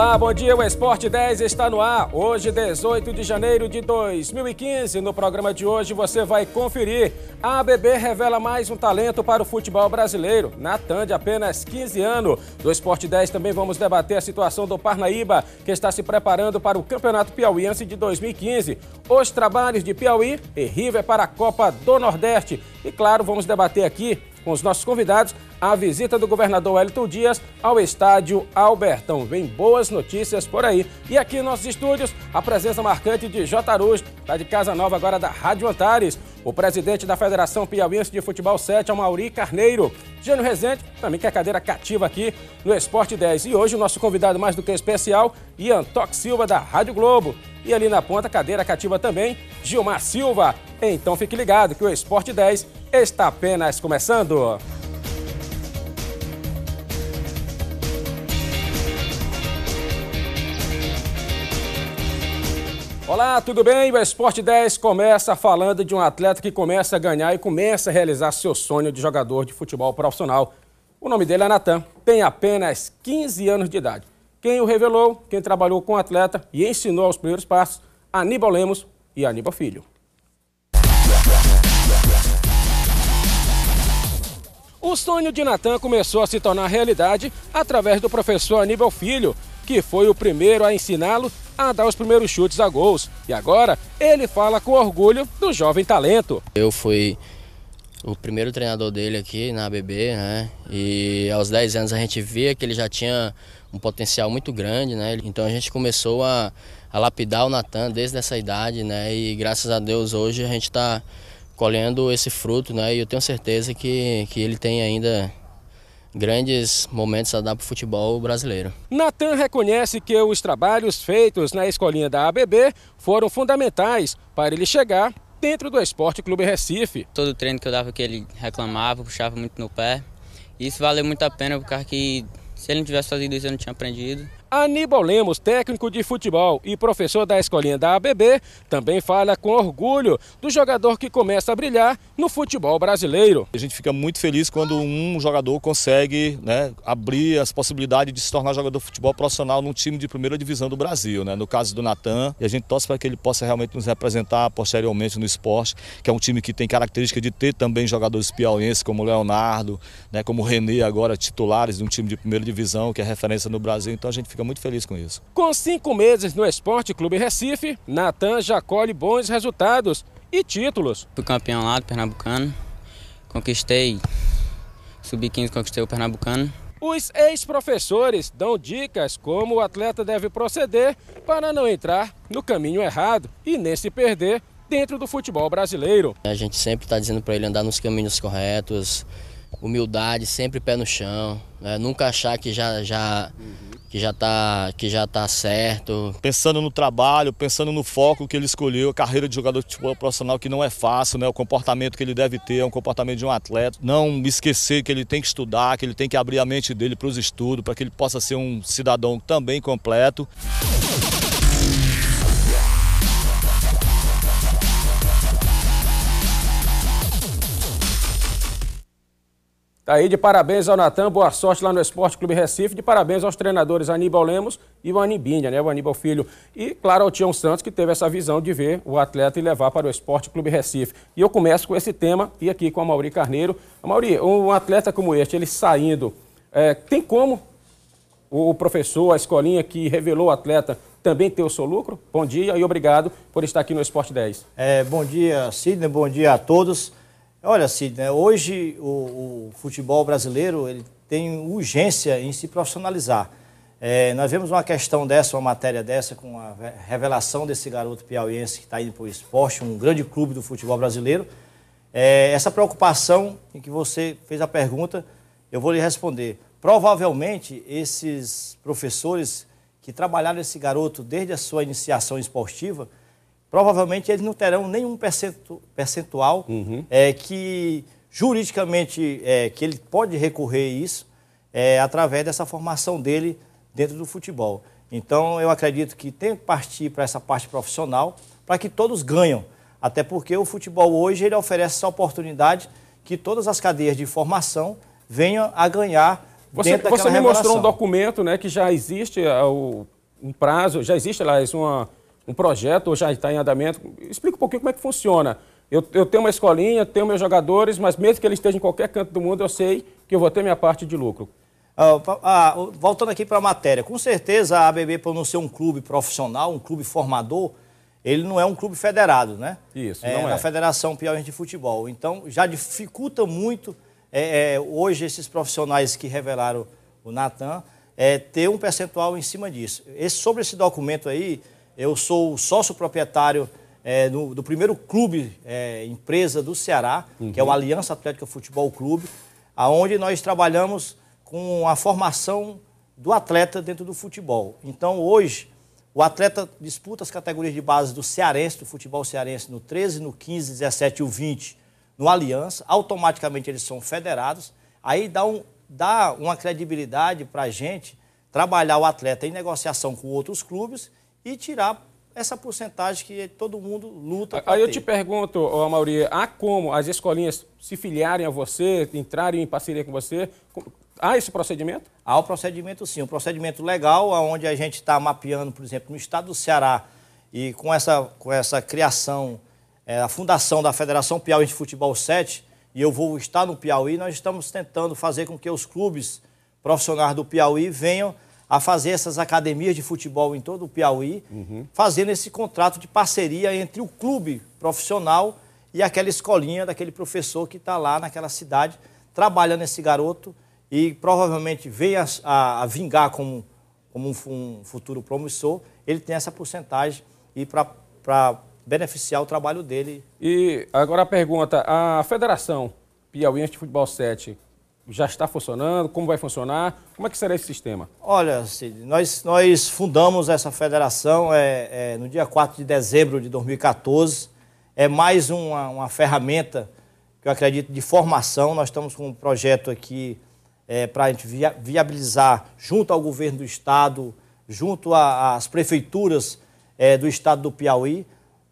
Olá, bom dia. O Esporte 10 está no ar. Hoje, 18 de janeiro de 2015. No programa de hoje você vai conferir. A ABB revela mais um talento para o futebol brasileiro. Natan, de apenas 15 anos. Do Esporte 10 também vamos debater a situação do Parnaíba, que está se preparando para o Campeonato Piauiense de 2015. Os trabalhos de Piauí e River para a Copa do Nordeste. E claro, vamos debater aqui com os nossos convidados a visita do governador Wellington Dias ao estádio Albertão. Vem boas notícias por aí. E aqui em nossos estúdios, a presença marcante de J. Aruz, tá de casa nova agora da Rádio Antares. O presidente da Federação Piauiense de Futebol 7 é Mauri Carneiro. Jânio Rezende também é cadeira cativa aqui no Esporte 10. E hoje o nosso convidado mais do que especial, Ian Toque Silva, da Rádio Globo. E ali na ponta, cadeira cativa também, Gilmar Silva. Então fique ligado que o Esporte 10 está apenas começando. Olá, tudo bem? O Esporte 10 começa falando de um atleta que começa a ganhar e começa a realizar seu sonho de jogador de futebol profissional. O nome dele é Natan, tem apenas 15 anos de idade. Quem o revelou, quem trabalhou com o atleta e ensinou os primeiros passos, Aníbal Lemos e Aníbal Filho. O sonho de Natan começou a se tornar realidade através do professor Aníbal Filho, que foi o primeiro a ensiná-lo a dar os primeiros chutes a gols. E agora ele fala com orgulho do jovem talento. Eu fui o primeiro treinador dele aqui na ABB, né? E aos 10 anos a gente via que ele já tinha um potencial muito grande, né? Então a gente começou a, a lapidar o Natan desde essa idade, né? E graças a Deus hoje a gente está colhendo esse fruto, né? E eu tenho certeza que, que ele tem ainda grandes momentos a dar para o futebol brasileiro. Natan reconhece que os trabalhos feitos na escolinha da ABB foram fundamentais para ele chegar dentro do Esporte Clube Recife. Todo treino que eu dava que ele reclamava, puxava muito no pé. isso valeu muito a pena, porque se ele não tivesse fazendo isso eu não tinha aprendido. Aníbal Lemos, técnico de futebol e professor da escolinha da ABB, também fala com orgulho do jogador que começa a brilhar no futebol brasileiro. A gente fica muito feliz quando um jogador consegue né, abrir as possibilidades de se tornar jogador de futebol profissional num time de primeira divisão do Brasil, né? no caso do Natan, e a gente torce para que ele possa realmente nos representar posteriormente no esporte, que é um time que tem característica de ter também jogadores piauenses como Leonardo, né, como Renê agora titulares de um time de primeira divisão, que é referência no Brasil, então a gente fica fica muito feliz com isso. Com cinco meses no Esporte Clube Recife, Natan já colhe bons resultados e títulos. Fui campeão lá do Pernambucano, conquistei, sub-15 conquistei o Pernambucano. Os ex-professores dão dicas como o atleta deve proceder para não entrar no caminho errado e nem se perder dentro do futebol brasileiro. A gente sempre está dizendo para ele andar nos caminhos corretos, humildade, sempre pé no chão, né? nunca achar que já, já uhum que já está que já tá certo. Pensando no trabalho, pensando no foco que ele escolheu, a carreira de jogador de futebol profissional que não é fácil, né? O comportamento que ele deve ter, é um comportamento de um atleta. Não esquecer que ele tem que estudar, que ele tem que abrir a mente dele para os estudos, para que ele possa ser um cidadão também completo. Tá aí, de parabéns ao Natan, boa sorte lá no Esporte Clube Recife, de parabéns aos treinadores Aníbal Lemos e o Anibinha, né, o Aníbal Filho. E, claro, ao Tião Santos, que teve essa visão de ver o atleta e levar para o Esporte Clube Recife. E eu começo com esse tema e aqui com a Mauri Carneiro. Mauri, um atleta como este, ele saindo, é, tem como o professor, a escolinha que revelou o atleta, também ter o seu lucro? Bom dia e obrigado por estar aqui no Esporte 10. É, bom dia, Sidney, bom dia a todos. Olha, Cid, né, hoje o, o, futebol brasileiro ele tem urgência em se profissionalizar. É, nós vemos uma questão dessa, uma matéria dessa, com a revelação desse garoto piauiense que está indo para o esporte, um grande clube do futebol brasileiro. É, essa preocupação em que você fez a pergunta, eu vou lhe responder. Provavelmente, esses professores que trabalharam esse garoto desde a sua iniciação esportiva, provavelmente eles não terão nenhum percentual uhum. é, que juridicamente é, que ele pode recorrer isso é, através dessa formação dele dentro do futebol. Então eu acredito que tem que partir para essa parte profissional para que todos ganham, até porque o futebol hoje ele oferece essa oportunidade que todas as cadeias de formação venham a ganhar. Você, você me mostrou um documento né, que já existe uh, um prazo, já existe lá uma, um projeto ou já está em andamento? Explica um pouquinho como é que funciona. Eu, eu, tenho uma escolinha, tenho meus jogadores, mas mesmo que eles estejam em qualquer canto do mundo, eu sei que eu vou ter minha parte de lucro. Ah, ah, voltando aqui para a matéria, com certeza a ABB, por não ser um clube profissional, um clube formador, ele não é um clube federado, né? Isso, é, não é. A Federação Piauiense de Futebol. Então, já dificulta muito é, é, hoje esses profissionais que revelaram o Natan é, ter um percentual em cima disso. Esse, sobre esse documento aí, eu sou sócio proprietário é, no, do primeiro clube, é, empresa do Ceará, uhum. que é o uhum. Aliança Atlética Futebol Clube, aonde nós trabalhamos com a formação do atleta dentro do futebol. Então, hoje, o atleta disputa as categorias de base do cearense, do futebol cearense, no 13, no 15, 17 e o 20, no Aliança. Automaticamente eles são federados. Aí dá, um, dá uma credibilidade para a gente trabalhar o atleta em negociação com outros clubes e tirar essa porcentagem que todo mundo luta Aí eu ter. te pergunto, oh, há como as escolinhas se filiarem a você, entrarem em parceria com você? Há esse procedimento? Há o procedimento sim, um procedimento legal, onde a gente está mapeando, por exemplo, no estado do Ceará, e com essa, com essa criação, é, a fundação da Federação Piauí de Futebol 7, e eu vou estar no Piauí, nós estamos tentando fazer com que os clubes profissionais do Piauí venham a fazer essas academias de futebol em todo o Piauí, uhum. fazendo esse contrato de parceria entre o clube profissional e aquela escolinha daquele professor que está lá naquela cidade trabalhando esse garoto e provavelmente venha a, a, a vingar como, como um, um, futuro promissor, ele tem essa porcentagem e para beneficiar o trabalho dele. E agora a pergunta, a Federação Piauí de Futebol 7 já está funcionando? Como vai funcionar? Como é que será esse sistema? Olha, Cid, nós, nós fundamos essa federação é, é, no dia 4 de dezembro de 2014. É mais uma, uma ferramenta que eu acredito de formação. Nós estamos com um projeto aqui é, para a gente via, viabilizar junto ao governo do estado, junto às prefeituras é, do estado do Piauí,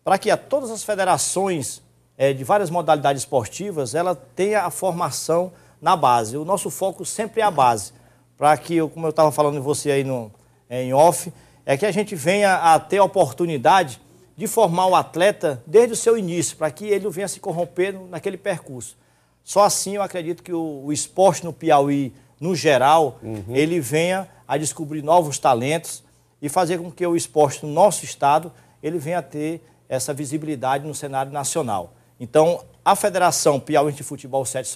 para que a todas as federações é, de várias modalidades esportivas ela tenha a formação na base. O nosso foco sempre é a base. Para que, eu, como eu estava falando em você aí no, eh, em off, é que a gente venha a ter a oportunidade de formar o atleta desde o seu início, para que ele venha se corromper naquele percurso. Só assim eu acredito que o, o esporte no Piauí, no geral, uhum. ele venha a descobrir novos talentos e fazer com que o esporte no nosso estado ele venha a ter essa visibilidade no cenário nacional. Então, a Federação Piauí de Futebol 7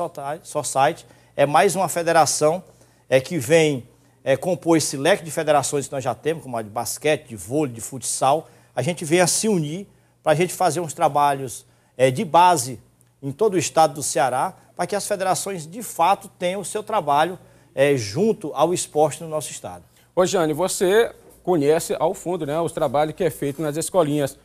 Society tá, é mais uma federação é, que vem é, compor esse leque de federações que nós já temos, como a de basquete, de vôlei, de futsal. A gente vem a se unir para a gente fazer uns trabalhos é, de base em todo o estado do Ceará, para que as federações de fato tenham o seu trabalho é, junto ao esporte no nosso estado. Ô, Jane, você conhece ao fundo né, os trabalhos que é feito nas escolinhas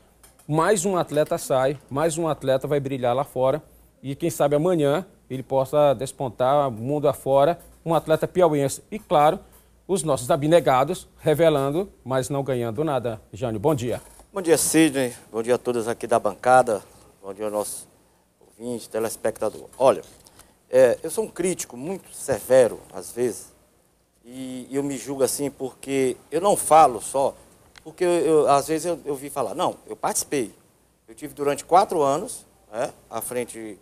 mais um atleta sai, mais um atleta vai brilhar lá fora e quem sabe amanhã ele possa despontar mundo afora um atleta piauiense. E claro, os nossos abnegados revelando, mas não ganhando nada. Jânio, bom dia. Bom dia, Sidney. Bom dia a todos aqui da bancada. Bom dia ao nosso ouvinte, telespectador. Olha, é, eu sou um crítico muito severo, às vezes, e eu me julgo assim porque eu não falo só porque eu, eu, às vezes eu, eu vi falar, não, eu participei. Eu tive durante quatro anos né, à frente de,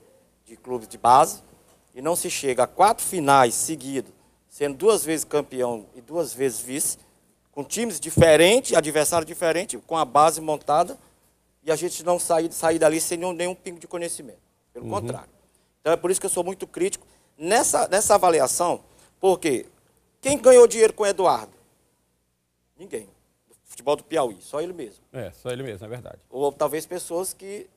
de clubes de base e não se chega a quatro finais seguidos, sendo duas vezes campeão e duas vezes vice, com times diferentes, adversários diferentes, com a base montada e a gente não sair, sair dali sem nenhum, nenhum pingo de conhecimento. Pelo uhum. contrário. Então é por isso que eu sou muito crítico nessa, nessa avaliação, porque quem ganhou dinheiro com o Eduardo? Ninguém futebol do Piauí, só ele mesmo. É, só ele mesmo, é verdade. Ou talvez pessoas que.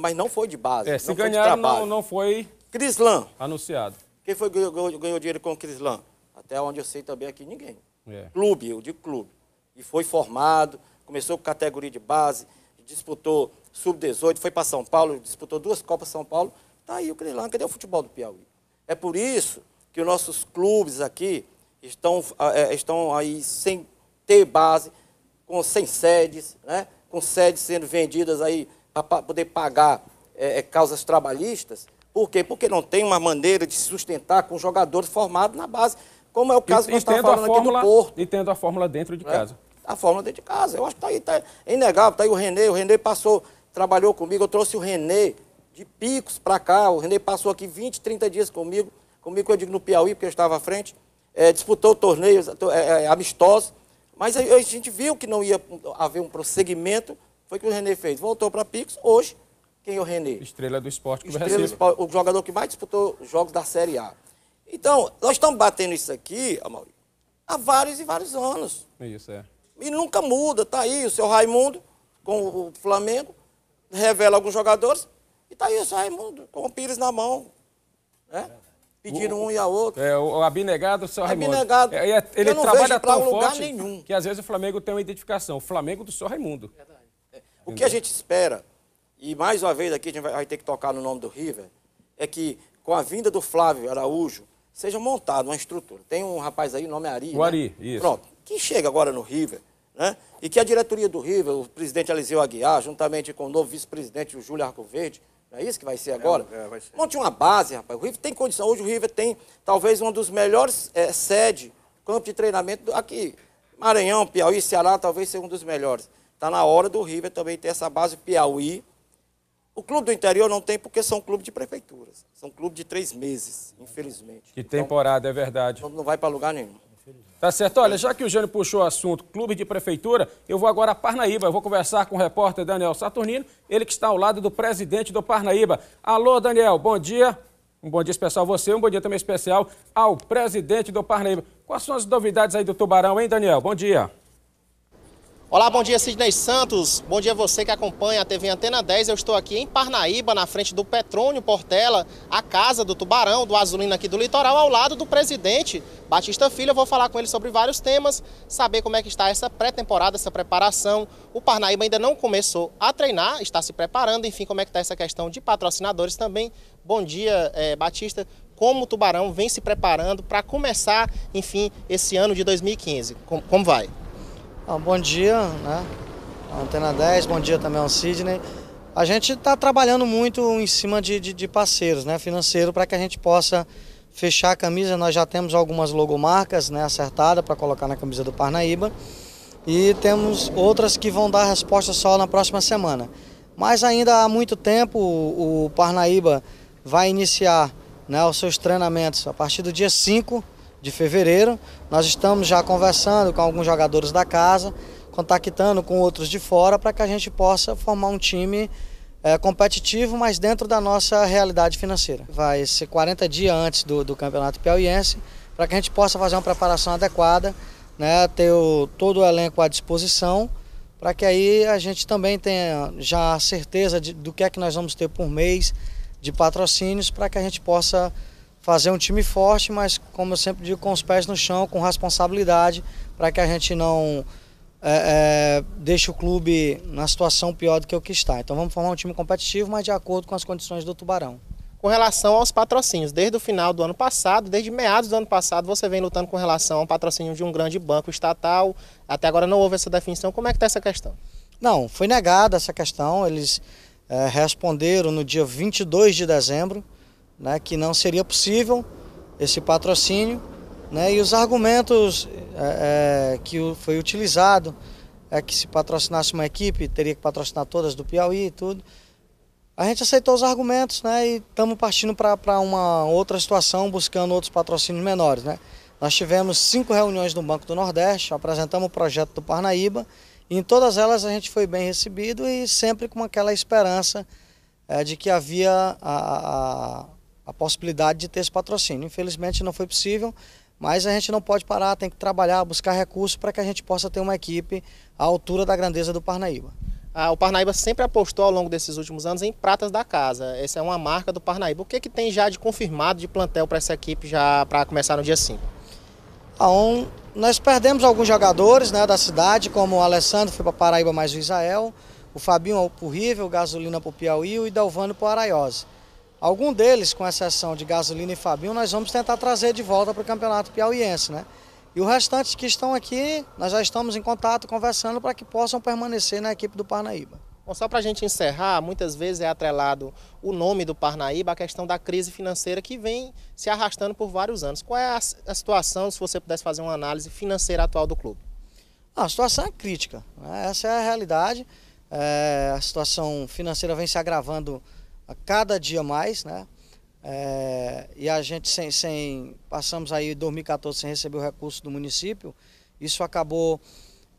Mas não foi de base. É, se ganharam, não, não foi. Crislan. Anunciado. Quem foi que ganhou, ganhou dinheiro com o Crislan? Até onde eu sei também aqui, ninguém. É. Clube, eu digo clube. E foi formado, começou com categoria de base, disputou sub-18, foi para São Paulo, disputou duas Copas São Paulo. Está aí o Crislan, cadê o futebol do Piauí? É por isso que os nossos clubes aqui estão, é, estão aí sem ter base, com, sem sedes, né? com sedes sendo vendidas aí para poder pagar é, é, causas trabalhistas. Por quê? Porque não tem uma maneira de se sustentar com jogadores formados na base, como é o caso e, que nós estamos falando fórmula, aqui do Porto. E tendo a fórmula dentro de né? casa. A fórmula dentro de casa. Eu acho que está aí, está inegável. Está aí o Renê, o Renê passou, trabalhou comigo, eu trouxe o Renê de picos para cá. O Renê passou aqui 20, 30 dias comigo, comigo eu digo no Piauí, porque eu estava à frente. É, disputou torneios é, é, é amistosos mas a gente viu que não ia haver um prosseguimento, foi o que o René fez. Voltou para a Pix, hoje, quem é o René? Estrela do esporte que Estrela do esporte, O jogador que mais disputou jogos da Série A. Então, nós estamos batendo isso aqui, Amaury, há vários e vários anos. Isso, é. E nunca muda, tá aí o seu Raimundo com o Flamengo, revela alguns jogadores, e tá aí o seu Raimundo com o Pires na mão. Né? É pediram o, um e a outro. É, o abnegado, seu Raimundo. Abnegado. É, ele, ele trabalha tão lugar forte nenhum. que às vezes o Flamengo tem uma identificação. O Flamengo do seu Raimundo. É, o que a gente espera, e mais uma vez aqui a gente vai, vai ter que tocar no nome do River, é que com a vinda do Flávio Araújo, seja montada uma estrutura. Tem um rapaz aí, o nome é Ari. O né? Ari, isso. Pronto. Que chega agora no River, né? E que a diretoria do River, o presidente Eliseu Aguiar, juntamente com o novo vice-presidente, o Júlio Arco Verde, é isso que vai ser é, agora? É, é, vai ser. Monte uma base, rapaz. O River tem condição. Hoje o River tem talvez uma dos melhores é, sede, campo de treinamento aqui. Maranhão, Piauí, Ceará, talvez seja um dos melhores. Está na hora do River também ter essa base Piauí. O clube do interior não tem porque são clubes de prefeituras. São clubes de três meses, infelizmente. Que temporada, então, é verdade. Não vai para lugar nenhum. Tá certo? Olha, já que o Jânio puxou o assunto clube de prefeitura, eu vou agora a Parnaíba. Eu vou conversar com o repórter Daniel Saturnino, ele que está ao lado do presidente do Parnaíba. Alô, Daniel, bom dia. Um bom dia especial a você, um bom dia também especial ao presidente do Parnaíba. Quais são as novidades aí do Tubarão, hein, Daniel? Bom dia. Olá, bom dia Sidney Santos, bom dia você que acompanha a TV Antena 10. Eu estou aqui em Parnaíba, na frente do Petrônio Portela, a casa do Tubarão, do Azulino aqui do litoral, ao lado do presidente Batista Filho. Eu vou falar com ele sobre vários temas, saber como é que está essa pré-temporada, essa preparação. O Parnaíba ainda não começou a treinar, está se preparando, enfim, como é que está essa questão de patrocinadores também. Bom dia, eh, Batista. Como o Tubarão vem se preparando para começar, enfim, esse ano de 2015? como vai? bom dia, né? Antena 10, bom dia também ao Sidney. A gente está trabalhando muito em cima de, de, de parceiros, né? Financeiro, para que a gente possa fechar a camisa. Nós já temos algumas logomarcas né, acertadas para colocar na camisa do Parnaíba. E temos outras que vão dar resposta só na próxima semana. Mas ainda há muito tempo o, o Parnaíba vai iniciar né, os seus treinamentos a partir do dia 5 de fevereiro. Nós estamos já conversando com alguns jogadores da casa, contactando com outros de fora para que a gente possa formar um time é, competitivo, mas dentro da nossa realidade financeira. Vai ser 40 dias antes do, do Campeonato Piauiense, para que a gente possa fazer uma preparação adequada, né, ter o, todo o elenco à disposição, para que aí a gente também tenha já a certeza de, do que é que nós vamos ter por mês de patrocínios, para que a gente possa fazer um time forte, mas como eu sempre digo, com os pés no chão, com responsabilidade, para que a gente não é, é, deixe o clube na situação pior do que o que está. Então vamos formar um time competitivo, mas de acordo com as condições do Tubarão com relação aos patrocínios. Desde o final do ano passado, desde meados do ano passado, você vem lutando com relação ao patrocínio de um grande banco estatal. Até agora não houve essa definição. Como é que está essa questão? Não, foi negada essa questão. Eles é, responderam no dia 22 de dezembro né, que não seria possível esse patrocínio. Né, e os argumentos é, é que foi utilizado é que se patrocinasse uma equipe, teria que patrocinar todas do Piauí e tudo. A gente aceitou os argumentos né, e estamos partindo para uma outra situação, buscando outros patrocínios menores. Né. Nós tivemos cinco reuniões no Banco do Nordeste, apresentamos o projeto do Parnaíba, e em todas elas a gente foi bem recebido e sempre com aquela esperança é, de que havia a a possibilidade de ter esse patrocínio. Infelizmente não foi possível, mas a gente não pode parar, tem que trabalhar, buscar recursos para que a gente possa ter uma equipe à altura da grandeza do Parnaíba. Ah, o Parnaíba sempre apostou ao longo desses últimos anos em pratas da casa. Essa é uma marca do Parnaíba. O que, é que tem já de confirmado de plantel para essa equipe já para começar no dia 5? Ah, um, nós perdemos alguns jogadores né, da cidade, como o Alessandro foi para Paraíba mais o Israel, o Fabinho para o River, o Gasolina para o Piauí e o Delvano para o Araiose. Algum deles, com exceção de Gasolina e Fabinho, nós vamos tentar trazer de volta para o Campeonato Piauiense, né? E os restantes que estão aqui, nós já estamos em contato, conversando para que possam permanecer na equipe do Parnaíba. Bom, só para a gente encerrar, muitas vezes é atrelado o nome do Parnaíba à questão da crise financeira que vem se arrastando por vários anos. Qual é a, situação, se você pudesse fazer uma análise financeira atual do clube? Ah, a situação é crítica, né? essa é a realidade. É, a situação financeira vem se agravando a cada dia mais, né? É, e a gente sem, sem, passamos aí 2014 sem receber o recurso do município, isso acabou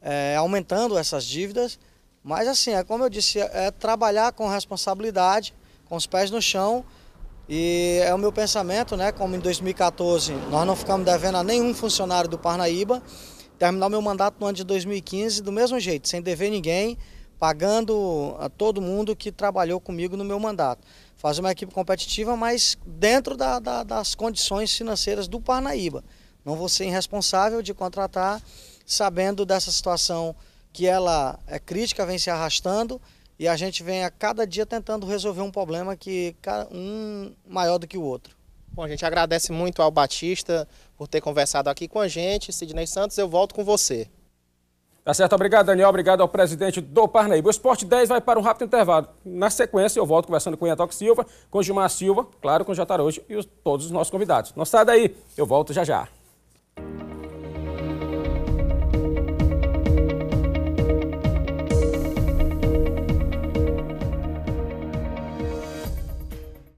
é, aumentando essas dívidas, mas assim, é como eu disse, é trabalhar com responsabilidade, com os pés no chão, e é o meu pensamento, né? Como em 2014 nós não ficamos devendo a nenhum funcionário do Parnaíba, terminar o meu mandato no ano de 2015 do mesmo jeito, sem dever ninguém, pagando a todo mundo que trabalhou comigo no meu mandato. Fazer uma equipe competitiva, mas dentro da, da, das condições financeiras do Parnaíba. Não vou ser irresponsável de contratar, sabendo dessa situação que ela é crítica, vem se arrastando e a gente vem a cada dia tentando resolver um problema que um maior do que o outro. Bom, a gente agradece muito ao Batista por ter conversado aqui com a gente. Sidney Santos, eu volto com você. Tá certo, obrigado, Daniel. Obrigado ao presidente do Parnaíba. O Esporte 10 vai para um rápido intervalo. Na sequência, eu volto conversando com o Iatoque Silva, com o Gilmar Silva, claro, com o Jatarojo e os, todos os nossos convidados. Não sai daí, eu volto já já.